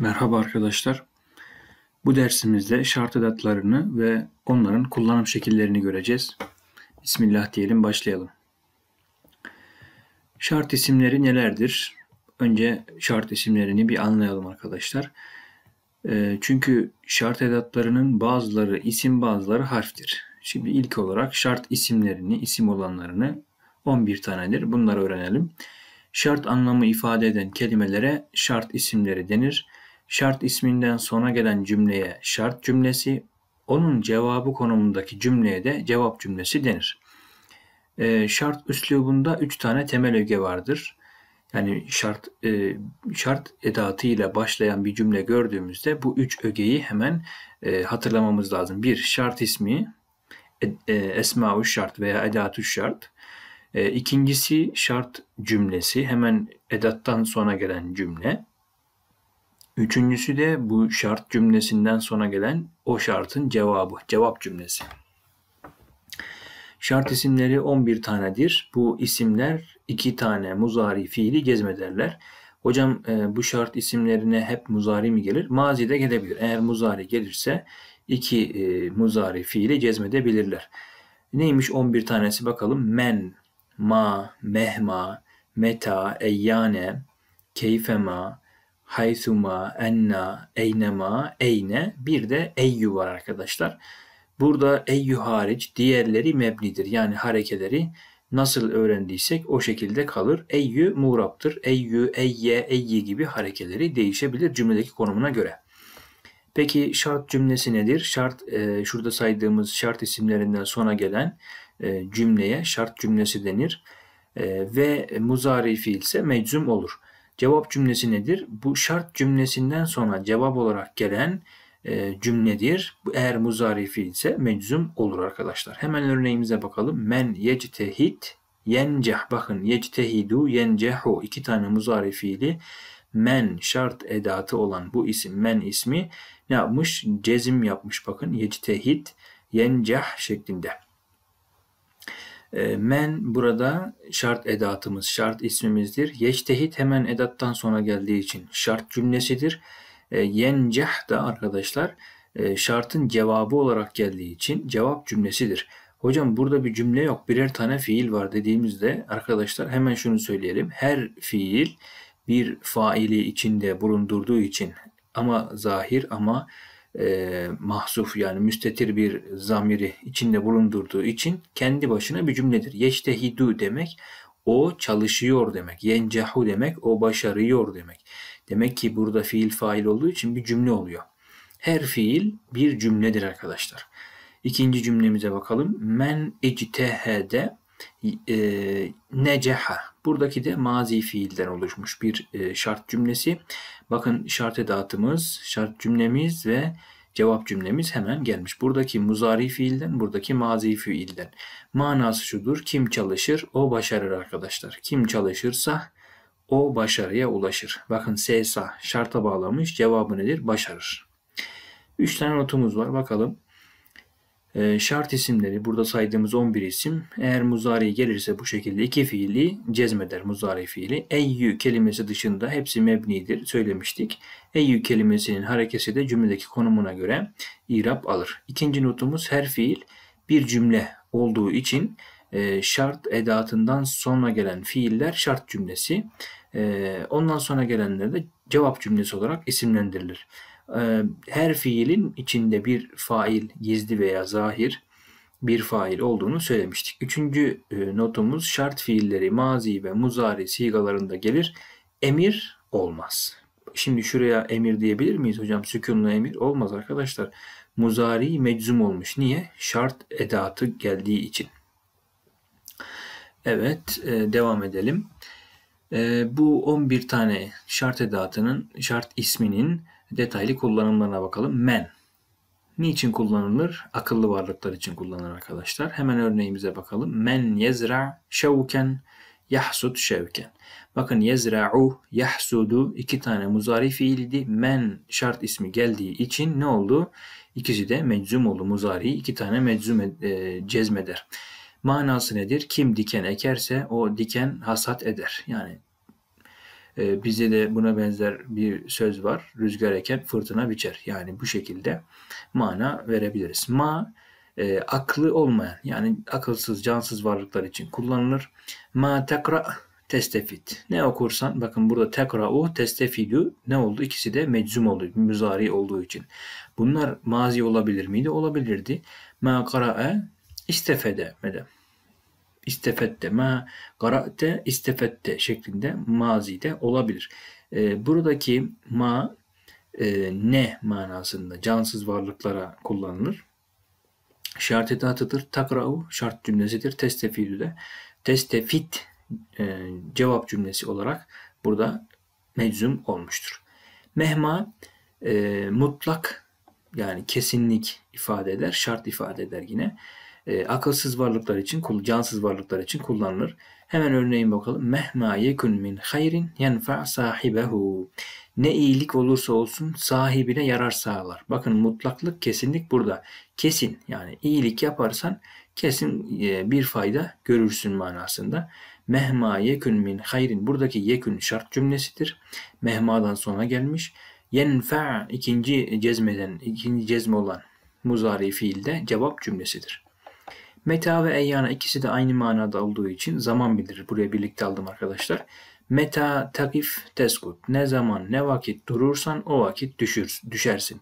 Merhaba arkadaşlar. Bu dersimizde şart edatlarını ve onların kullanım şekillerini göreceğiz. Bismillah diyelim başlayalım. Şart isimleri nelerdir? Önce şart isimlerini bir anlayalım arkadaşlar. Ee, çünkü şart edatlarının bazıları isim bazıları harftir. Şimdi ilk olarak şart isimlerini, isim olanlarını 11 tanedir. Bunları öğrenelim. Şart anlamı ifade eden kelimelere şart isimleri denir şart isminden sona gelen cümleye şart cümlesi, onun cevabı konumundaki cümleye de cevap cümlesi denir. E, şart üslubunda üç tane temel öge vardır. Yani şart e, şart edatıyla başlayan bir cümle gördüğümüzde bu üç ögeyi hemen e, hatırlamamız lazım. Bir şart ismi, e, e esma şart veya edatü şart. E, ikincisi şart cümlesi, hemen edattan sonra gelen cümle. Üçüncüsü de bu şart cümlesinden sonra gelen o şartın cevabı, cevap cümlesi. Şart isimleri 11 tanedir. Bu isimler iki tane muzari fiili gezmederler. Hocam e, bu şart isimlerine hep muzari mi gelir? Mazi de gelebilir. Eğer muzari gelirse iki e, muzari fiili cezmedebilirler. Neymiş 11 tanesi bakalım. Men, ma, mehma, meta, eyyane, keyfema, Haysuma, enna, eynema, eyne bir de eyyu var arkadaşlar. Burada eyyu hariç diğerleri mebnidir. Yani harekeleri nasıl öğrendiysek o şekilde kalır. Eyyu muğraptır. Eyyu, eyye, eyyi gibi harekeleri değişebilir cümledeki konumuna göre. Peki şart cümlesi nedir? Şart e, şurada saydığımız şart isimlerinden sona gelen e, cümleye şart cümlesi denir. E, ve muzari fiil ise meczum olur. Cevap cümlesi nedir? Bu şart cümlesinden sonra cevap olarak gelen e, cümledir. Eğer muzarifi ise meczum olur arkadaşlar. Hemen örneğimize bakalım. Men yectehit yenceh. Bakın yectehidu yencehu. iki tane muzari fiili. Men şart edatı olan bu isim men ismi ne yapmış? Cezim yapmış bakın. Yectehit yenceh şeklinde. Ee, men burada şart edatımız, şart ismimizdir. Yeştehit hemen edattan sonra geldiği için şart cümlesidir. Ee, e, yenceh da arkadaşlar şartın cevabı olarak geldiği için cevap cümlesidir. Hocam burada bir cümle yok birer tane fiil var dediğimizde arkadaşlar hemen şunu söyleyelim. Her fiil bir faili içinde bulundurduğu için ama zahir ama e, mahsuf yani müstetir bir zamiri içinde bulundurduğu için kendi başına bir cümledir. Yeştehidu demek o çalışıyor demek. Yencahu demek o başarıyor demek. Demek ki burada fiil fail olduğu için bir cümle oluyor. Her fiil bir cümledir arkadaşlar. İkinci cümlemize bakalım. Men ectehede e, ee, neceha. Buradaki de mazi fiilden oluşmuş bir e, şart cümlesi. Bakın şart edatımız, şart cümlemiz ve cevap cümlemiz hemen gelmiş. Buradaki muzari fiilden, buradaki mazi fiilden. Manası şudur. Kim çalışır o başarır arkadaşlar. Kim çalışırsa o başarıya ulaşır. Bakın SSA şarta bağlamış. Cevabı nedir? Başarır. Üç tane notumuz var. Bakalım. Ee, şart isimleri burada saydığımız 11 isim eğer muzari gelirse bu şekilde iki fiili cezmeder muzari fiili. Eyyü kelimesi dışında hepsi mebnidir söylemiştik. Eyyü kelimesinin harekesi de cümledeki konumuna göre irap alır. İkinci notumuz her fiil bir cümle olduğu için e, şart edatından sonra gelen fiiller şart cümlesi. E, ondan sonra gelenler de cevap cümlesi olarak isimlendirilir. Ee, her fiilin içinde bir fail gizli veya zahir bir fail olduğunu söylemiştik. Üçüncü e, notumuz şart fiilleri mazi ve muzari sigalarında gelir. Emir olmaz. Şimdi şuraya emir diyebilir miyiz hocam? Sükunlu emir olmaz arkadaşlar. Muzari meczum olmuş. Niye? Şart edatı geldiği için. Evet e, devam edelim. E, bu 11 tane şart edatının, şart isminin detaylı kullanımlarına bakalım. Men. Niçin kullanılır? Akıllı varlıklar için kullanılır arkadaşlar. Hemen örneğimize bakalım. Men yezra şevken yahsud şevken. Bakın yezra'u yahsudu iki tane muzari fiildi. Men şart ismi geldiği için ne oldu? İkisi de meczum oldu. Muzari iki tane meczum e, cezmeder. Manası nedir? Kim diken ekerse o diken hasat eder. Yani ee, bize de buna benzer bir söz var. Rüzgar eken fırtına biçer. Yani bu şekilde mana verebiliriz. Ma e, aklı olmayan yani akılsız, cansız varlıklar için kullanılır. Ma tekra testefit. Ne okursan bakın burada tekra'u testefidü ne oldu? İkisi de meczum oldu. Müzari olduğu için. Bunlar mazi olabilir miydi? Olabilirdi. Ma kara'e istefede. Mesela istefette ma gara'te istefette şeklinde mazide olabilir. E, buradaki ma e, ne manasında cansız varlıklara kullanılır. Şart edatıdır. Takra'u şart cümlesidir. Testefidü de testefit e, cevap cümlesi olarak burada meczum olmuştur. Mehma e, mutlak yani kesinlik ifade eder, şart ifade eder yine e, akılsız varlıklar için, cansız varlıklar için kullanılır. Hemen örneğin bakalım. Mehma yekun min hayrin yenfa sahibehu. Ne iyilik olursa olsun sahibine yarar sağlar. Bakın mutlaklık kesinlik burada. Kesin yani iyilik yaparsan kesin e, bir fayda görürsün manasında. Mehma yekun min hayrin buradaki yekun şart cümlesidir. Mehmadan sonra gelmiş. Yenfa ikinci cezmeden ikinci cezme olan muzari fiilde cevap cümlesidir. Meta ve eyyana ikisi de aynı manada olduğu için zaman bildirir. Buraya birlikte aldım arkadaşlar. Meta takif teskut. Ne zaman ne vakit durursan o vakit düşür, düşersin.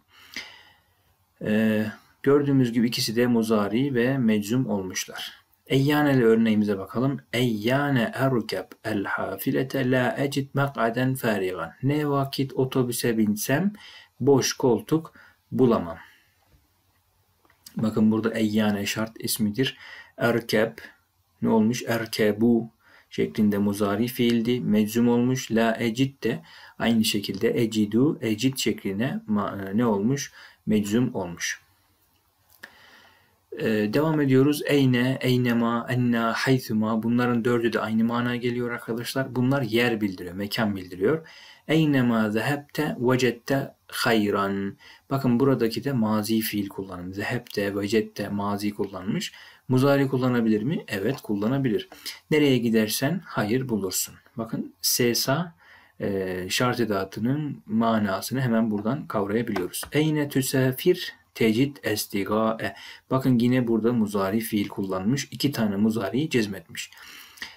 Ee, gördüğümüz gibi ikisi de muzari ve meczum olmuşlar. ile örneğimize bakalım. Eyyane erkeb el hafilete la ecid mek'aden farigan. Ne vakit otobüse binsem boş koltuk bulamam. Bakın burada eyyane şart ismidir. Erkeb ne olmuş? Erkebu şeklinde muzari fiildi. Meczum olmuş. La ecid de aynı şekilde ecidu ecid şekline e, ne olmuş? Meczum olmuş. Ee, devam ediyoruz. Eyne, eynema, enna, haythuma. Bunların dördü de aynı mana geliyor arkadaşlar. Bunlar yer bildiriyor, mekan bildiriyor. Eynema zehebte, vecette, hayran. Bakın buradaki de mazi fiil kullanılmış, kullanımı. Zehebte, vecette mazi kullanmış. Muzari kullanabilir mi? Evet kullanabilir. Nereye gidersen hayır bulursun. Bakın sesa e, şart edatının manasını hemen buradan kavrayabiliyoruz. Eyne tüsefir tecid estigae. Bakın yine burada muzari fiil kullanmış. iki tane muzariyi cezmetmiş.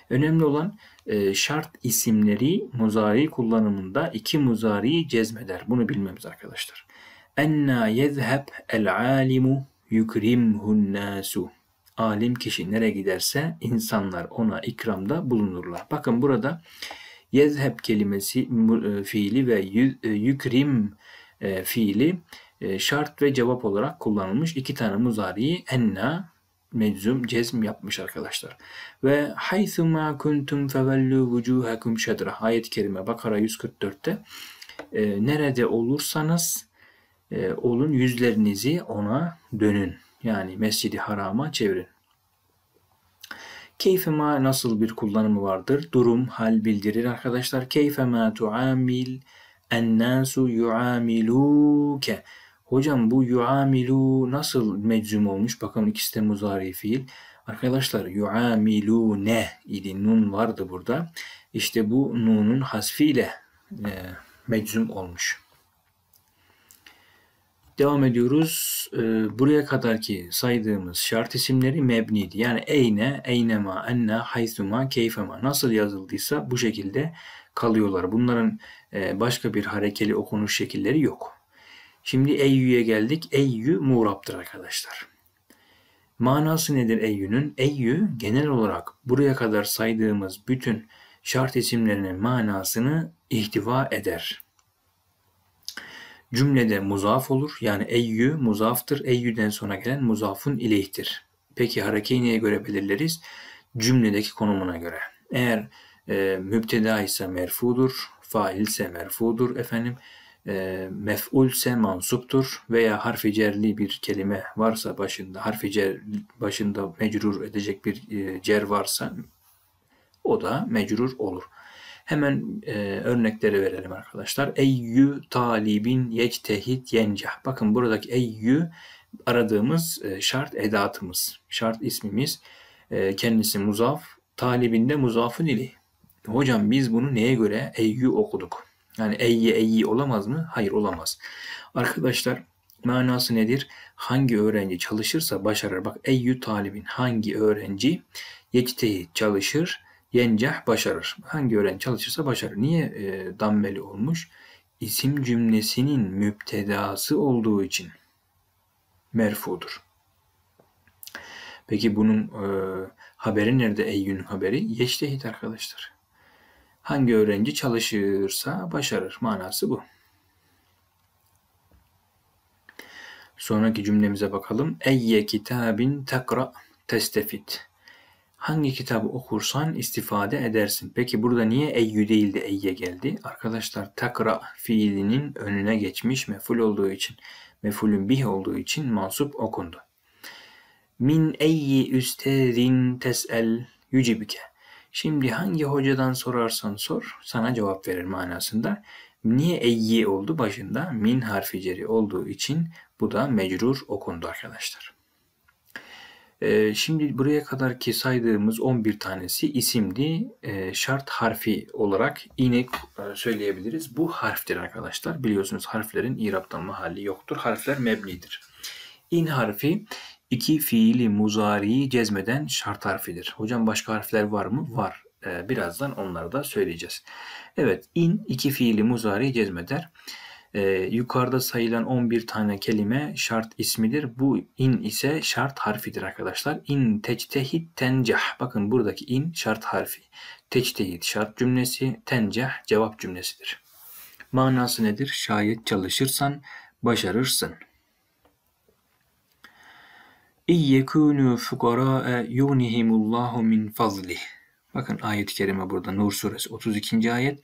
Önemli olan e, şart isimleri muzari kullanımında iki muzariyi cezmeder. Bunu bilmemiz arkadaşlar. Enna yezheb el alimu yukrimhun nasu. Alim kişi nereye giderse insanlar ona ikramda bulunurlar. Bakın burada yezheb kelimesi e, fiili ve yükrim e, fiili şart ve cevap olarak kullanılmış. iki tane muzariyi enna meczum cezm yapmış arkadaşlar. Ve haythuma kuntum fevellu vucuhakum şedra ayet-i kerime Bakara 144'te e, nerede olursanız e, olun yüzlerinizi ona dönün. Yani Mescidi Haram'a çevirin. Keyfema nasıl bir kullanımı vardır? Durum, hal bildirir arkadaşlar. Keyfema tuamil ennâsu yuamiluke. Hocam bu yuamilu nasıl meczum olmuş? Bakalım ikisi de muzari fiil. Arkadaşlar yuamilu ne idi? Nun vardı burada. İşte bu nunun hasfiyle e, meczum olmuş. Devam ediyoruz. E, buraya kadarki saydığımız şart isimleri mebniydi. Yani eyne, eynema, enne, haythuma, keyfema nasıl yazıldıysa bu şekilde kalıyorlar. Bunların e, başka bir harekeli okunuş şekilleri yok. Şimdi Eyyü'ye geldik. Eyyü muğraptır arkadaşlar. Manası nedir Eyyü'nün? Eyyü genel olarak buraya kadar saydığımız bütün şart isimlerinin manasını ihtiva eder. Cümlede muzaf olur. Yani Eyyü muzaftır. Eyyü'den sonra gelen muzafun ileyhtir. Peki harekeyi neye göre belirleriz? Cümledeki konumuna göre. Eğer e, mübteda ise merfudur, fail ise merfudur efendim e, mef'ulse mansuptur veya harfi cerli bir kelime varsa başında harfi cer, başında mecrur edecek bir e, cer varsa o da mecrur olur. Hemen e, örnekleri verelim arkadaşlar. Eyyü talibin yectehit yenca. Bakın buradaki eyyü aradığımız e, şart edatımız, şart ismimiz. E, kendisi muzaf, talibinde muzafın ili. Hocam biz bunu neye göre eyyü okuduk? Yani eyyi eyyi olamaz mı? Hayır olamaz. Arkadaşlar manası nedir? Hangi öğrenci çalışırsa başarır. Bak eyyü talibin hangi öğrenci yectehi çalışır, yencah başarır. Hangi öğrenci çalışırsa başarır. Niye e, dammeli olmuş? İsim cümlesinin müptedası olduğu için merfudur. Peki bunun e, haberi nerede? Eyyün'ün haberi. Yeştehit arkadaşlar. Hangi öğrenci çalışırsa başarır manası bu. Sonraki cümlemize bakalım. Eyye kitabin takra testefit. Hangi kitabı okursan istifade edersin. Peki burada niye eyyü değil de eyye geldi? Arkadaşlar takra fiilinin önüne geçmiş meful olduğu için, mefulün bih olduğu için mansup okundu. Min eyyi üstedin tesel yücibike. Şimdi hangi hocadan sorarsan sor sana cevap verir manasında. Niye eyyi oldu başında? Min harfi ceri olduğu için bu da mecrur okundu arkadaşlar. Ee, şimdi buraya kadar ki saydığımız 11 tanesi isimli e, ee, şart harfi olarak yine e, söyleyebiliriz. Bu harftir arkadaşlar. Biliyorsunuz harflerin iraptanma hali yoktur. Harfler mebnidir. İn harfi iki fiili muzariyi cezmeden şart harfidir. Hocam başka harfler var mı? Var. Ee, birazdan onları da söyleyeceğiz. Evet in iki fiili muzari cezmeder. Ee, yukarıda sayılan 11 tane kelime şart ismidir. Bu in ise şart harfidir arkadaşlar. İn tectehit tencah. Bakın buradaki in şart harfi. Tectehit şart cümlesi, tencah cevap cümlesidir. Manası nedir? Şayet çalışırsan başarırsın. İn yekûnû fukarâe yugnihimullâhu min fazlih. Bakın ayet-i kerime burada Nur suresi 32. ayet.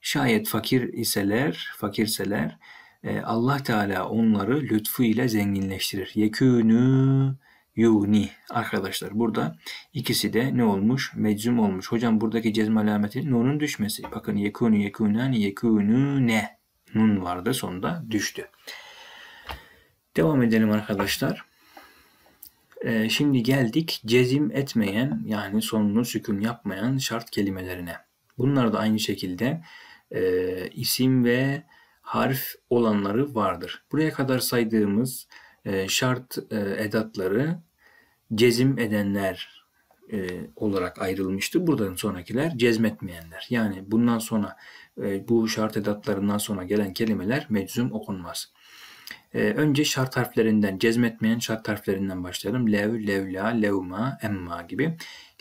Şayet fakir iseler, fakirseler e, Allah Teala onları lütfu ile zenginleştirir. Yekûnû yuni arkadaşlar burada ikisi de ne olmuş? Meczum olmuş. Hocam buradaki cezm alameti nunun düşmesi. Bakın yekûnû yekûnâni yekûnû ne? Nun vardı sonunda düştü. Devam edelim arkadaşlar. Ee, şimdi geldik cezim etmeyen yani sonunu sükun yapmayan şart kelimelerine. Bunlar da aynı şekilde e, isim ve harf olanları vardır. Buraya kadar saydığımız e, şart e, edatları cezim edenler e, olarak ayrılmıştı. Buradan sonrakiler cezmetmeyenler. Yani bundan sonra e, bu şart edatlarından sonra gelen kelimeler meczum okunmaz. Ee, önce şart harflerinden, cezmetmeyen şart harflerinden başlayalım. Lev, levla, levma, emma gibi.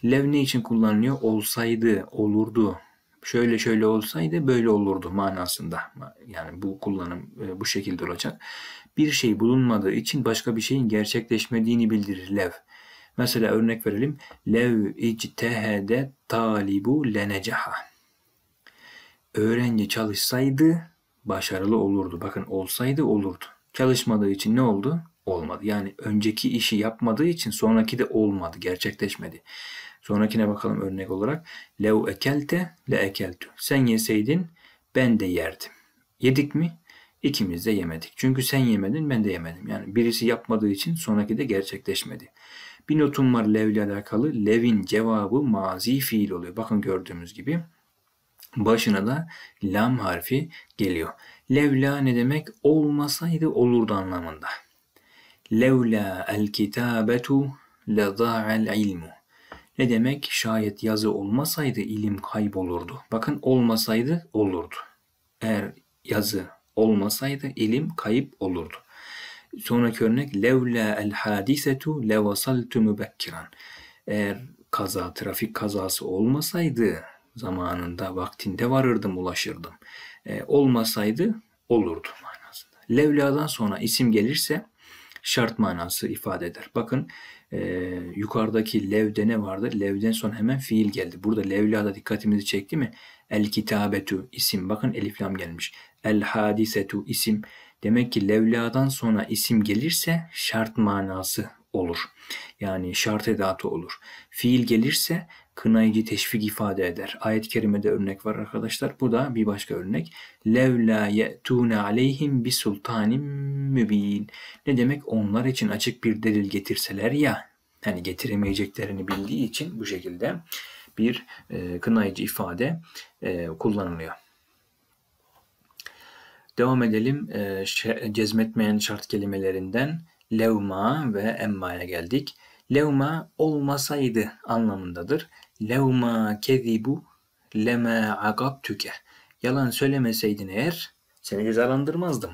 Lev ne için kullanılıyor? Olsaydı, olurdu. Şöyle şöyle olsaydı böyle olurdu manasında. Yani bu kullanım e, bu şekilde olacak. Bir şey bulunmadığı için başka bir şeyin gerçekleşmediğini bildirir lev. Mesela örnek verelim. Lev ictehede talibu lenecaha. Öğrenci çalışsaydı başarılı olurdu. Bakın olsaydı olurdu. Çalışmadığı için ne oldu? Olmadı. Yani önceki işi yapmadığı için sonraki de olmadı, gerçekleşmedi. Sonrakine bakalım örnek olarak. Leu ekelte le ekeltu. Sen yeseydin ben de yerdim. Yedik mi? İkimiz de yemedik. Çünkü sen yemedin ben de yemedim. Yani birisi yapmadığı için sonraki de gerçekleşmedi. Bir notum var lev ile alakalı. Lev'in cevabı mazi fiil oluyor. Bakın gördüğümüz gibi başına da lam harfi geliyor. Levla ne demek? Olmasaydı olurdu anlamında. Levla el kitabetu le el ilmu. Ne demek? Şayet yazı olmasaydı ilim kaybolurdu. Bakın olmasaydı olurdu. Eğer yazı olmasaydı ilim kayıp olurdu. Sonraki örnek levla el hadisetu levasaltu mübekkiran. Eğer kaza, trafik kazası olmasaydı Zamanında, vaktinde varırdım, ulaşırdım. E, olmasaydı olurdu manasında. Levla'dan sonra isim gelirse şart manası ifade eder. Bakın e, yukarıdaki levde ne vardı? Levden sonra hemen fiil geldi. Burada levlada dikkatimizi çekti mi? El kitabetu isim. Bakın eliflam gelmiş. El hadisetu isim. Demek ki levladan sonra isim gelirse şart manası olur. Yani şart edatı olur. Fiil gelirse kınayıcı teşvik ifade eder. Ayet-i kerimede örnek var arkadaşlar. Bu da bir başka örnek. Levla ye'tune aleyhim bi sultanim mübin. Ne demek? Onlar için açık bir delil getirseler ya. Yani getiremeyeceklerini bildiği için bu şekilde bir e, kınayıcı ifade e, kullanılıyor. Devam edelim e, cezmetmeyen şart kelimelerinden levma ve Emma'ya geldik. Levma olmasaydı anlamındadır. Levma kezibu leme tüke. Yalan söylemeseydin eğer seni cezalandırmazdım.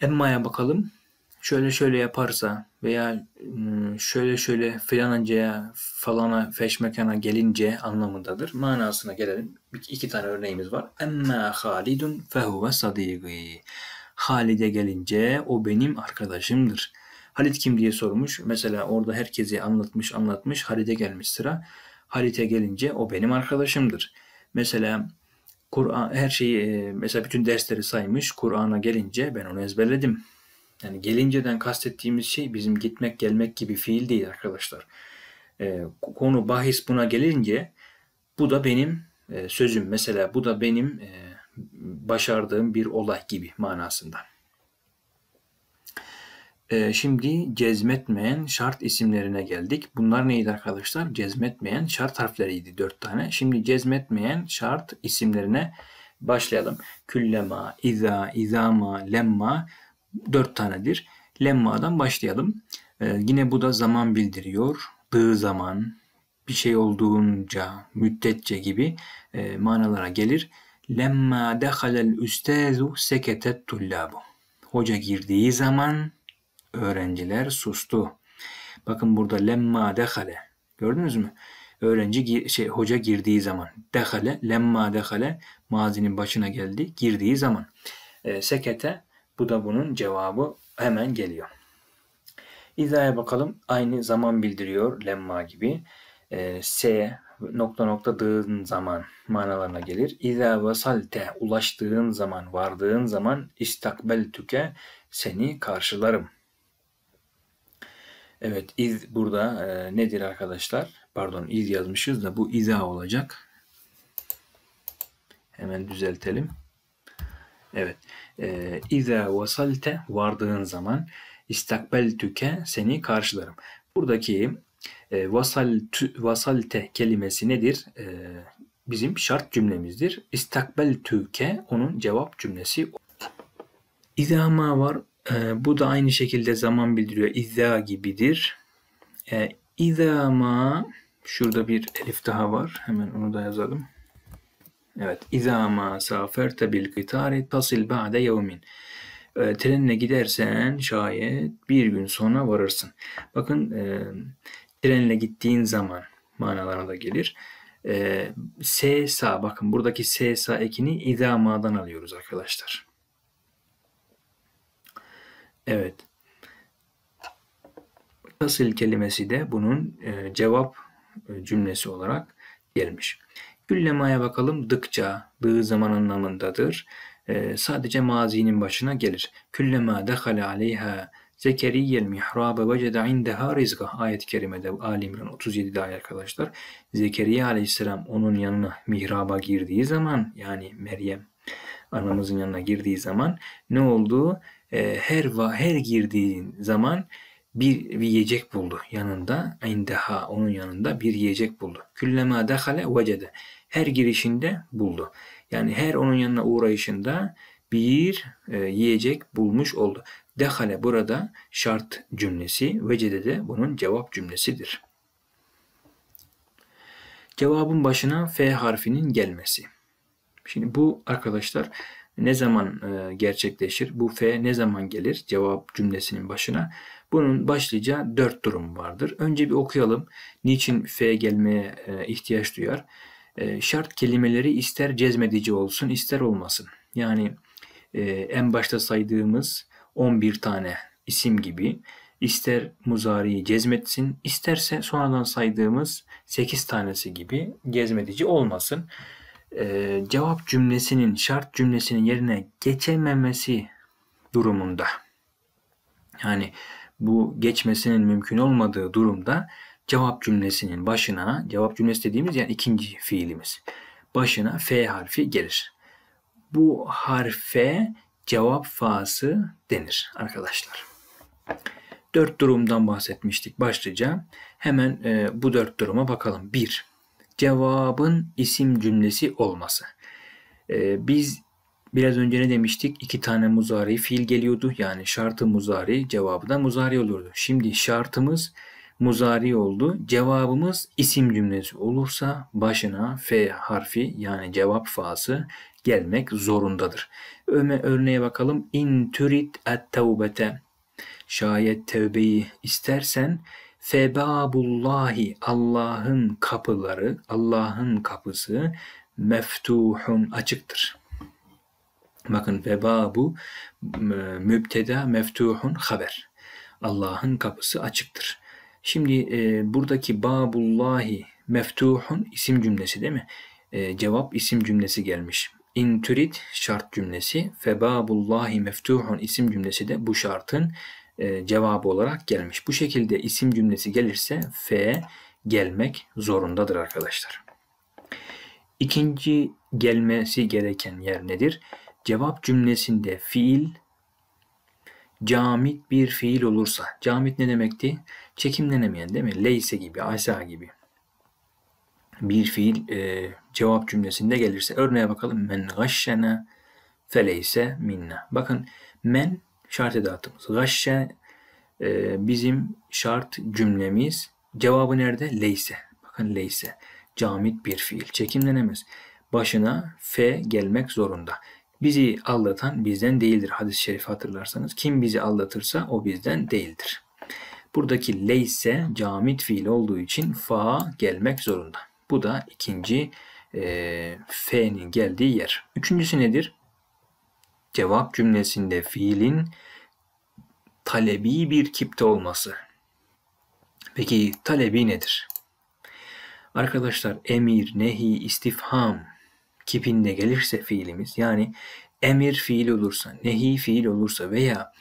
Emma'ya bakalım. Şöyle şöyle yaparsa veya ıı, şöyle şöyle filancaya falana feşmekana gelince anlamındadır. Manasına gelelim. İki tane örneğimiz var. Emma halidun fehuve sadigî. Halid'e gelince o benim arkadaşımdır. Halit kim diye sormuş. Mesela orada herkesi anlatmış anlatmış Halid'e gelmiş sıra. Halit'e gelince o benim arkadaşımdır. Mesela Kur'an her şeyi e, mesela bütün dersleri saymış. Kur'an'a gelince ben onu ezberledim. Yani gelinceden kastettiğimiz şey bizim gitmek gelmek gibi fiil değil arkadaşlar. E, konu bahis buna gelince bu da benim e, sözüm. Mesela bu da benim e, başardığım bir olay gibi manasında. Ee, şimdi cezmetmeyen şart isimlerine geldik. Bunlar neydi arkadaşlar? Cezmetmeyen şart harfleriydi dört tane. Şimdi cezmetmeyen şart isimlerine başlayalım. Küllema, iza, izama, lemma dört tanedir. Lemma'dan başlayalım. Ee, yine bu da zaman bildiriyor. Dığı zaman, bir şey olduğunca, müddetçe gibi e, manalara gelir. Lemma dehalel üstezu seketet tullabu. Hoca girdiği zaman öğrenciler sustu. Bakın burada lemma dehale. Gördünüz mü? Öğrenci şey hoca girdiği zaman dehale lemma dehale mazinin başına geldi girdiği zaman. E, sekete bu da bunun cevabı hemen geliyor. İzaya bakalım. Aynı zaman bildiriyor lemma gibi. E, se nokta nokta dığın zaman manalarına gelir. İza vasalte ulaştığın zaman, vardığın zaman istakbel tüke seni karşılarım. Evet iz burada e, nedir arkadaşlar? Pardon iz yazmışız da bu iza olacak. Hemen düzeltelim. Evet. E, İza vasalte vardığın zaman istakbel tüke seni karşılarım. Buradaki e, vasal vasalte kelimesi nedir? E, bizim şart cümlemizdir. İstakbel tüke onun cevap cümlesi. İzama var. E, bu da aynı şekilde zaman bildiriyor. İza gibidir. E, İzama şurada bir elif daha var. Hemen onu da yazalım. Evet. İzama saferte bil kitari tasil ba'de yevmin e, trenle gidersen şayet bir gün sonra varırsın. Bakın e, trenle gittiğin zaman manalarına da gelir. E, ee, SSA bakın buradaki SSA ekini idamadan alıyoruz arkadaşlar. Evet. Nasıl kelimesi de bunun e, cevap e, cümlesi olarak gelmiş. Güllemaya bakalım dıkça, dığı zaman anlamındadır. E, sadece mazinin başına gelir. Küllema dekhala aleyha Zekeriyel mihrabe vecede indeha rizga ayet-i kerimede Ali İmran 37'de arkadaşlar. Zekeriya aleyhisselam onun yanına mihraba girdiği zaman yani Meryem anamızın yanına girdiği zaman ne oldu? E, her her girdiği zaman bir, bir yiyecek buldu yanında indeha onun yanında bir yiyecek buldu. Küllema dehale vecede her girişinde buldu. Yani her onun yanına uğrayışında bir e, yiyecek bulmuş oldu. Dehale burada şart cümlesi, vecede de bunun cevap cümlesidir. Cevabın başına F harfinin gelmesi. Şimdi bu arkadaşlar ne zaman e, gerçekleşir? Bu F ne zaman gelir cevap cümlesinin başına? Bunun başlıca dört durum vardır. Önce bir okuyalım. Niçin F gelmeye e, ihtiyaç duyar? E, şart kelimeleri ister cezmedici olsun ister olmasın. Yani en başta saydığımız 11 tane isim gibi ister muzariyi cezmetsin, isterse sonradan saydığımız 8 tanesi gibi cezmedici olmasın. Ee, cevap cümlesinin, şart cümlesinin yerine geçememesi durumunda. Yani bu geçmesinin mümkün olmadığı durumda cevap cümlesinin başına, cevap cümlesi dediğimiz yani ikinci fiilimiz, başına F harfi gelir. Bu harfe cevap fası denir arkadaşlar. Dört durumdan bahsetmiştik başlıca. Hemen e, bu dört duruma bakalım. Bir, cevabın isim cümlesi olması. E, biz biraz önce ne demiştik? İki tane muzari fiil geliyordu. Yani şartı muzari cevabı da muzari olurdu. Şimdi şartımız muzari oldu. Cevabımız isim cümlesi olursa başına F harfi yani cevap fası gelmek zorundadır. Öme örneğe bakalım. İn türit et tevbete. Şayet tevbeyi istersen febabullahi Allah'ın kapıları, Allah'ın kapısı meftuhun açıktır. Bakın febabu e, mübteda meftuhun haber. Allah'ın kapısı açıktır. Şimdi e, buradaki babullahi meftuhun isim cümlesi değil mi? E, cevap isim cümlesi gelmiş. İn türid şart cümlesi. fe babullahi meftuhun isim cümlesi de bu şartın e, cevabı olarak gelmiş. Bu şekilde isim cümlesi gelirse fe gelmek zorundadır arkadaşlar. İkinci gelmesi gereken yer nedir? Cevap cümlesinde fiil camit bir fiil olursa. Camit ne demekti? Çekimlenemeyen değil mi? Leyse gibi, asa gibi. Bir fiil e, cevap cümlesinde gelirse. Örneğe bakalım. Men gashşena feleyse minna. Bakın men şart edatımız. Gashşe e, bizim şart cümlemiz. Cevabı nerede? Leyse. Bakın leyse. Camit bir fiil. Çekimlenemez. Başına fe gelmek zorunda. Bizi aldatan bizden değildir. Hadis-i şerifi hatırlarsanız. Kim bizi aldatırsa o bizden değildir. Buradaki leyse camit fiil olduğu için fa gelmek zorunda. Bu da ikinci e, fe'nin geldiği yer. Üçüncüsü nedir? Cevap cümlesinde fiilin talebi bir kipte olması. Peki talebi nedir? Arkadaşlar emir, nehi, istifham kipinde gelirse fiilimiz yani emir fiil olursa, nehi fiil olursa veya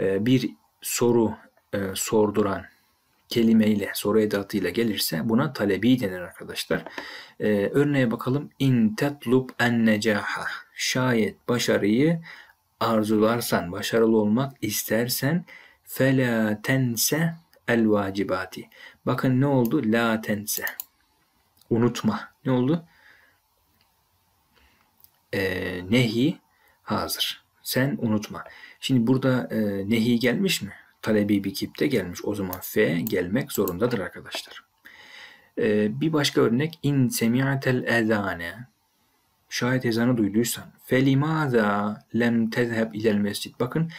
e, bir soru e, sorduran kelimeyle, soru edatıyla gelirse buna talebi denir arkadaşlar. E, örneğe bakalım. İn tetlub en necaha. Şayet başarıyı arzularsan, başarılı olmak istersen fela tense el vacibati. Bakın ne oldu? La tense. Unutma. Ne oldu? e, nehi hazır. Sen unutma. Şimdi burada e, nehi gelmiş mi? Talebi bir kipte gelmiş. O zaman fe gelmek zorundadır arkadaşlar. E, bir başka örnek in semi'atel ezane şayet ezanı duyduysan felimaza lem tezheb ilel mescid. Bakın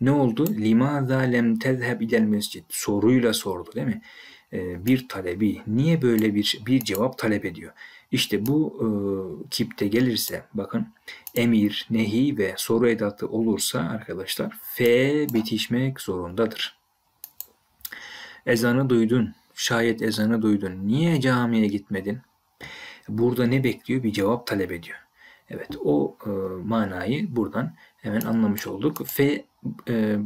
ne oldu? Limaza lem tezheb ilel mescid. Soruyla sordu değil mi? E, bir talebi niye böyle bir bir cevap talep ediyor? İşte bu e, kipte gelirse bakın emir, nehi ve soru edatı olursa arkadaşlar F bitişmek zorundadır. Ezanı duydun. Şayet ezanı duydun. Niye camiye gitmedin? Burada ne bekliyor? Bir cevap talep ediyor. Evet o e, manayı buradan hemen anlamış olduk. F e,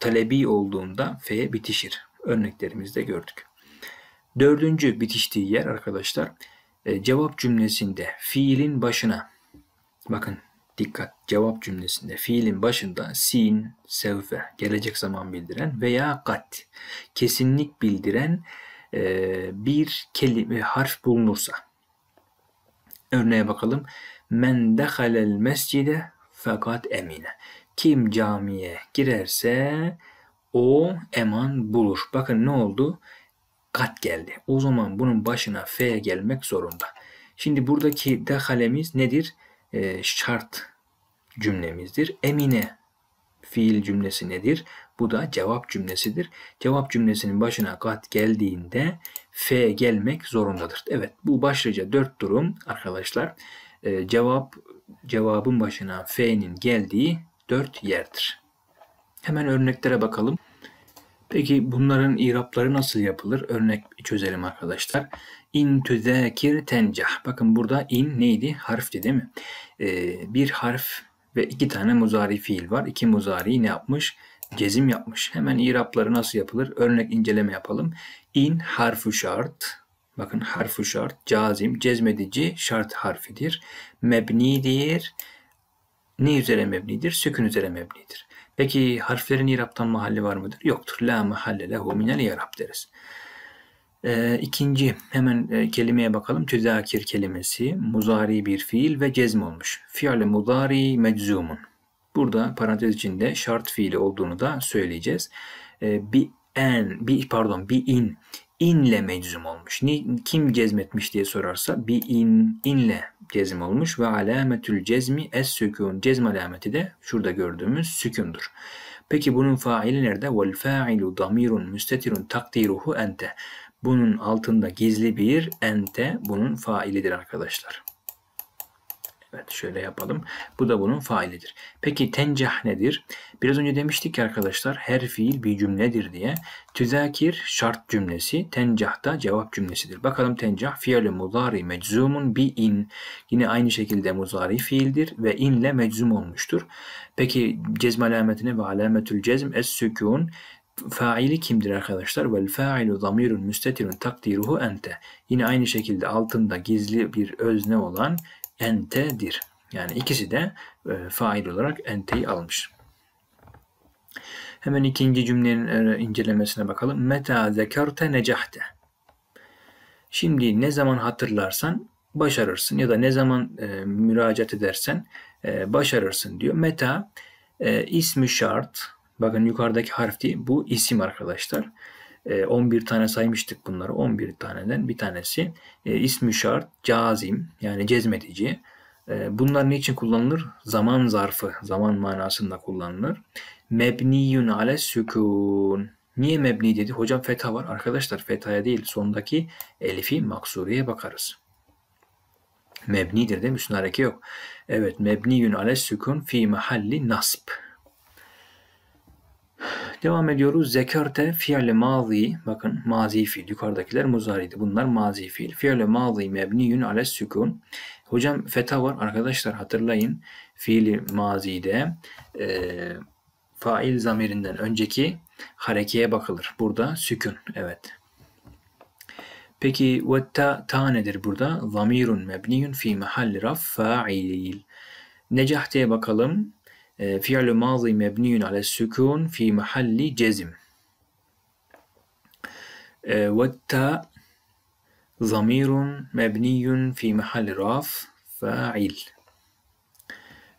talebi olduğunda F bitişir. Örneklerimizde gördük. Dördüncü bitiştiği yer arkadaşlar e, cevap cümlesinde fiilin başına bakın dikkat cevap cümlesinde fiilin başında sin, sevfe gelecek zaman bildiren veya kat kesinlik bildiren e, bir kelime harf bulunursa örneğe bakalım men dehalel mescide fakat emine kim camiye girerse o eman bulur. Bakın ne oldu? kat geldi. O zaman bunun başına f gelmek zorunda. Şimdi buradaki dehalemiz nedir? E, şart cümlemizdir. Emine fiil cümlesi nedir? Bu da cevap cümlesidir. Cevap cümlesinin başına kat geldiğinde F gelmek zorundadır. Evet bu başlıca dört durum arkadaşlar. E, cevap cevabın başına F'nin geldiği dört yerdir. Hemen örneklere bakalım. Peki bunların irapları nasıl yapılır? Örnek çözelim arkadaşlar. İn tüzekir tencah. Bakın burada in neydi? Harfti değil mi? Ee, bir harf ve iki tane muzari fiil var. İki muzari ne yapmış? Cezim yapmış. Hemen irapları nasıl yapılır? Örnek inceleme yapalım. İn harfu şart. Bakın harfu şart, cazim, cezmedici şart harfidir. Mebnidir. Ne üzere mebnidir? Sükün üzere mebnidir. Peki harflerin İrab'tan mahalli var mıdır? Yoktur. La mahalle lehu minel İrab deriz. E, ikinci hemen e, kelimeye bakalım. Tüzakir kelimesi muzari bir fiil ve cezm olmuş. Fiil muzari meczumun. Burada parantez içinde şart fiili olduğunu da söyleyeceğiz. E, bi en, bir pardon, bir in inle meczum olmuş. Ni, kim cezmetmiş diye sorarsa bir in, inle cezim olmuş ve alametül cezmi es sükun. Cezm alameti de şurada gördüğümüz sükundur. Peki bunun faili nerede? Vel failu damirun müstetirun takdiruhu ente. Bunun altında gizli bir ente bunun failidir arkadaşlar. Evet şöyle yapalım. Bu da bunun failidir. Peki tencah nedir? Biraz önce demiştik ki arkadaşlar her fiil bir cümledir diye. Tüzakir şart cümlesi, tencah da cevap cümlesidir. Bakalım tencah fiil muzari meczumun bi in. Yine aynı şekilde muzari fiildir ve inle meczum olmuştur. Peki cezm alametine ve alametül cezm es sükun faili kimdir arkadaşlar? Vel failu zamirun müstetirun takdiruhu ente. Yine aynı şekilde altında gizli bir özne olan entedir. Yani ikisi de e, fail olarak enteyi almış. Hemen ikinci cümlenin e, incelemesine bakalım. Meta zekarte necahte. Şimdi ne zaman hatırlarsan başarırsın ya da ne zaman e, müracaat edersen e, başarırsın diyor. Meta e, ismi şart. Bakın yukarıdaki harf değil. Bu isim arkadaşlar. 11 e, tane saymıştık bunları. 11 taneden bir tanesi e, ismi şart, cazim yani cezmedici. E, bunlar niçin kullanılır? Zaman zarfı, zaman manasında kullanılır. Mebniyun ale sükun. Niye mebni dedi? Hocam feta var. Arkadaşlar fetaya değil sondaki elifi maksuriye bakarız. Mebnidir değil mi? Üstüne hareke yok. Evet mebniyun ale sükun fi mahalli nasb. Devam ediyoruz. Zekerte fiyale mazi. Bakın mazi fiil. Yukarıdakiler muzariydi. Bunlar mazi fiil. Fiyale mazi mebniyün ale sükun. Hocam feta var. Arkadaşlar hatırlayın. Fiili mazide e, fail zamirinden önceki harekeye bakılır. Burada sükun. Evet. Peki ve ta, nedir burada? Zamirun mebniyun fi mehalli raf fa'il. Necah diye bakalım. فعل ماضي مبني على السكون في محل جزم والتاء ضمير مبني في محل رaf فاعل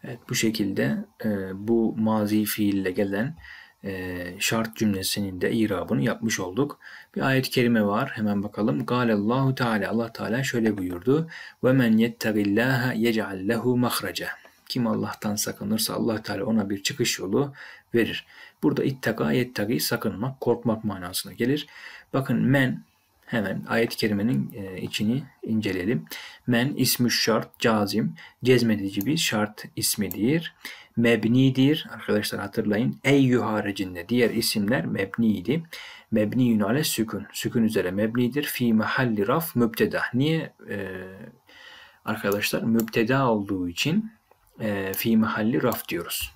Evet bu şekilde e, bu mazi fiille gelen e, şart cümlesinin de irabını yapmış olduk. Bir ayet-i kerime var. Hemen bakalım. Allahu Teala Allah Teala şöyle buyurdu. Ve men yettegillâhe yec'al lehu mahreca. Kim Allah'tan sakınırsa allah Teala ona bir çıkış yolu verir. Burada ittaka yettaki sakınmak, korkmak manasına gelir. Bakın men hemen ayet-i kerimenin e, içini inceleyelim. Men ismi şart, cazim, cezmedici bir şart ismidir. Mebnidir. Arkadaşlar hatırlayın. Ey yuharecinde diğer isimler mebniydi. Mebniyün ale sükun. Sükun üzere mebnidir. Fi mahalli raf mübteda. Niye? Ee, arkadaşlar mübteda olduğu için e, fi mahalli raf diyoruz.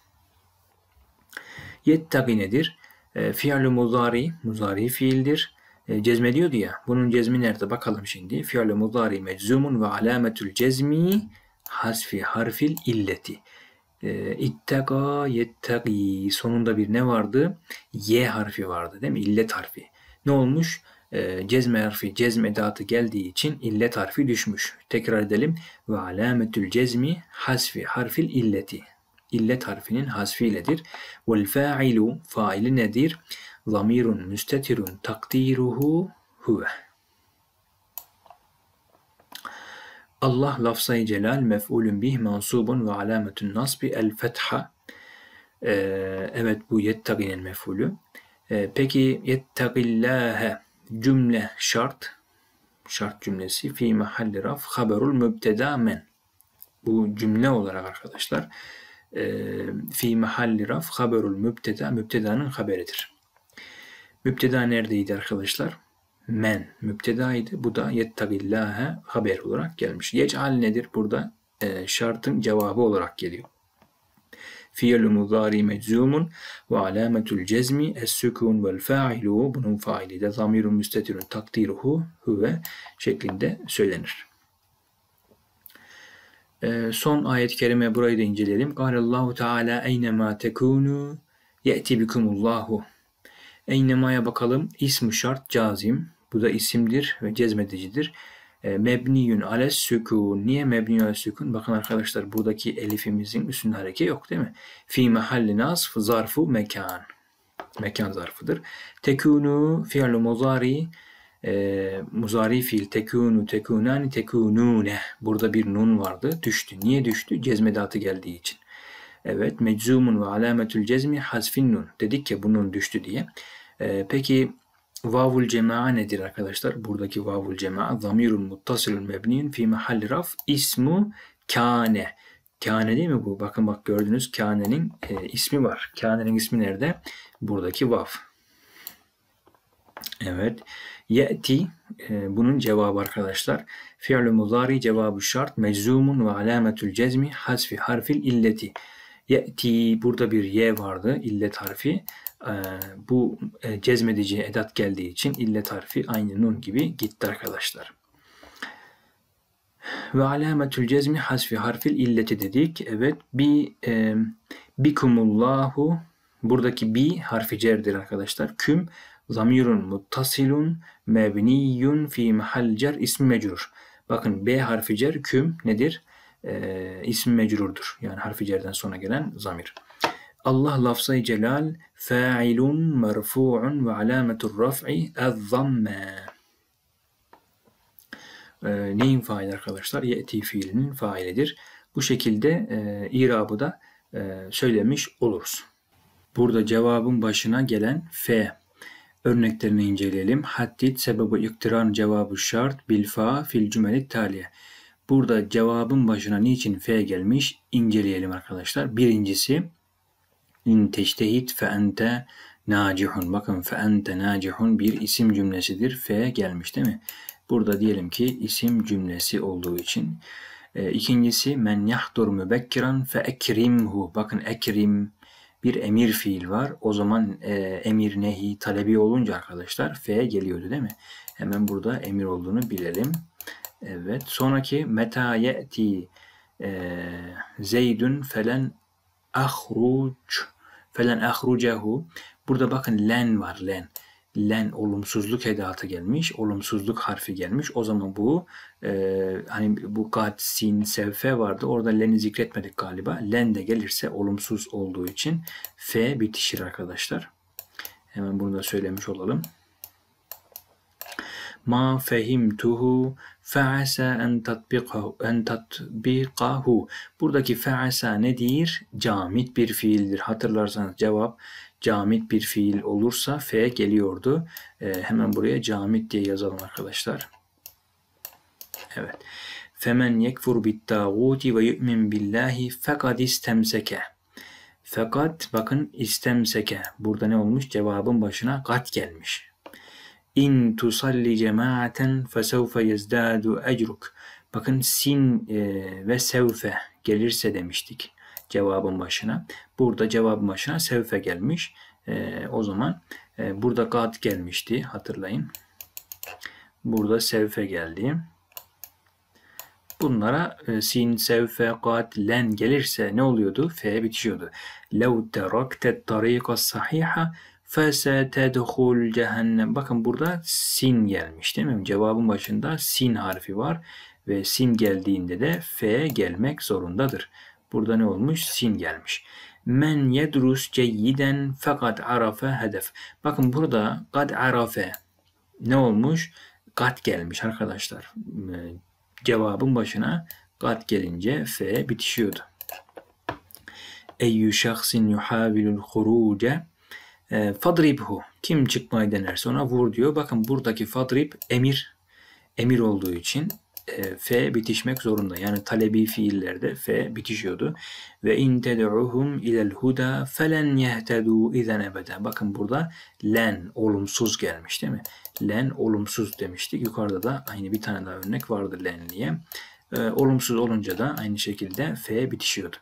Yettaki nedir? E, Fiyalü muzari, muzari fiildir. E, cezmediyordu ya. Bunun cezmi nerede? Bakalım şimdi. Fiyalü muzari meczumun ve alametül cezmi hasfi harfil illeti. E, ittaka yettaki. Sonunda bir ne vardı? Y harfi vardı değil mi? İllet harfi. Ne olmuş? e, ee, cezme harfi cezm edatı geldiği için illet harfi düşmüş. Tekrar edelim. Ve alametül cezmi hasfi harfil illeti. İllet harfinin hasfiyledir. Vel fa'ilu faili nedir? Zamirun müstetirun takdiruhu huve. Allah lafzayı celal mef'ulün bih mansubun ve alametün nasbi el fetha. Ee, evet bu yetteginin mef'ulü. Ee, peki yettegillâhe cümle şart şart cümlesi fi mahalli raf haberul mübteda men bu cümle olarak arkadaşlar e, fi mahalli raf haberul mübteda mübtedanın haberidir. Mübteda neredeydi arkadaşlar? Men mübtedaydı. Bu da yettagillâhe haber olarak gelmiş. Yec'al nedir? Burada e, şartın cevabı olarak geliyor fiil muzari meczumun ve alametul cezmi es-sükun vel failu bunun faili de zamirun müstetirun takdiruhu huve şeklinde söylenir. Ee, son ayet-i kerime burayı da inceleyelim. Kâlallahu Teala eynemâ tekûnû ye'ti bikumullâhu. eynemaya bakalım. İsm şart cazim. Bu da isimdir ve cezmedicidir. E, mebniyün ale sükun. Niye mebniyün ale sükun? Bakın arkadaşlar buradaki elifimizin üstünde hareket yok değil mi? Fi mahalli nasf zarfu mekan. Mekan zarfıdır. Tekunu fi'lu muzari e, muzari fiil tekunu tekunani tekunune. Burada bir nun vardı. Düştü. Niye düştü? Cezmedatı geldiği için. Evet meczumun ve alametül cezmi hasfin nun. Dedik ki bunun düştü diye. E, peki Vavul cema nedir arkadaşlar? Buradaki vavul cema zamirun muttasilun mebniyun fi mahalli raf ismu kane. Kane değil mi bu? Bakın bak gördünüz kane'nin e, ismi var. Kane'nin ismi nerede? Buradaki vav. Evet. Ye'ti e, bunun cevabı arkadaşlar. Fi'lu muzari cevabı şart meczumun ve alametül cezmi hasfi harfil illeti. Ye'ti burada bir ye vardı illet harfi. Ee, bu e, cezmedici edat geldiği için illet harfi aynı nun gibi gitti arkadaşlar. Ve alametül cezmi hasfi harfil illeti dedik. Evet bi e, bikumullahu buradaki bi harfi cerdir arkadaşlar. Küm zamirun muttasilun mebniyun fi mahal cer ismi mecrur. Bakın b harfi cer küm nedir? E, ismi mecrurdur. Yani harfi cerden sonra gelen zamir. Allah lafzayı celal fa'ilun merfu'un ve alametur raf'i ez-zamme. Ee, neyin faili arkadaşlar? Ye'ti fiilinin failidir. Bu şekilde e, irabı da e, söylemiş oluruz. Burada cevabın başına gelen F örneklerini inceleyelim. haddit sebebi iktiran cevabı şart bilfa fil cümeli taliye. Burada cevabın başına niçin F gelmiş inceleyelim arkadaşlar. Birincisi İn teştehit fe ente nacihun. Bakın fe ente nacihun bir isim cümlesidir. Fe gelmiş değil mi? Burada diyelim ki isim cümlesi olduğu için. E, ikincisi men yahdur mübekkiran fe ekrimhu. Bakın ekrim bir emir fiil var. O zaman e, emir nehi talebi olunca arkadaşlar fe geliyordu değil mi? Hemen burada emir olduğunu bilelim. Evet. Sonraki meta ye'ti e, zeydün felen ahruç Felen ahrucehu. Burada bakın len var len. Len olumsuzluk edatı gelmiş. Olumsuzluk harfi gelmiş. O zaman bu e, hani bu gad, sin, sevfe vardı. Orada len'i zikretmedik galiba. Len de gelirse olumsuz olduğu için f bitişir arkadaşlar. Hemen bunu da söylemiş olalım ma fehimtuhu fe'asa en tatbikahu en tatbikahu. Buradaki fe'asa nedir? Camit bir fiildir. Hatırlarsanız cevap camit bir fiil olursa f geliyordu. E, hemen buraya camit diye yazalım arkadaşlar. Evet. Femen yekfur bit tağuti ve yu'min billahi fekad istemseke. Fakat bakın istemseke. Burada ne olmuş? Cevabın başına kat gelmiş. İn tusalli cemaaten fesevfe yezdadu ecruk. Bakın sin e, ve sevfe gelirse demiştik cevabın başına. Burada cevabın başına sevfe gelmiş. E, o zaman e, burada kat gelmişti hatırlayın. Burada sevfe geldi. Bunlara e, sin, sevfe, gat, len gelirse ne oluyordu? F bitişiyordu. Lev terakte tariqa sahiha Fese tedhul cehennem. Bakın burada sin gelmiş değil mi? Cevabın başında sin harfi var ve sin geldiğinde de f gelmek zorundadır. Burada ne olmuş? Sin gelmiş. Men yedrus ceyyiden fakat arafe hedef. Bakın burada kad arafe ne olmuş? Kat gelmiş arkadaşlar. Ee, cevabın başına kat gelince f bitişiyordu. Eyyü şahsin yuhabilul huruce e, ee, fadribhu kim çıkmayı denerse ona vur diyor. Bakın buradaki fadrib emir emir olduğu için e, f bitişmek zorunda. Yani talebi fiillerde fe bitişiyordu. Ve in ted'uhum ilel huda felen yehtedu izen ebede. Bakın burada len olumsuz gelmiş değil mi? Len olumsuz demiştik. Yukarıda da aynı bir tane daha örnek vardı len diye. E, ee, olumsuz olunca da aynı şekilde fe bitişiyordu.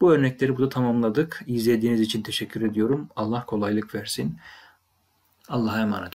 Bu örnekleri burada tamamladık. İzlediğiniz için teşekkür ediyorum. Allah kolaylık versin. Allah'a emanet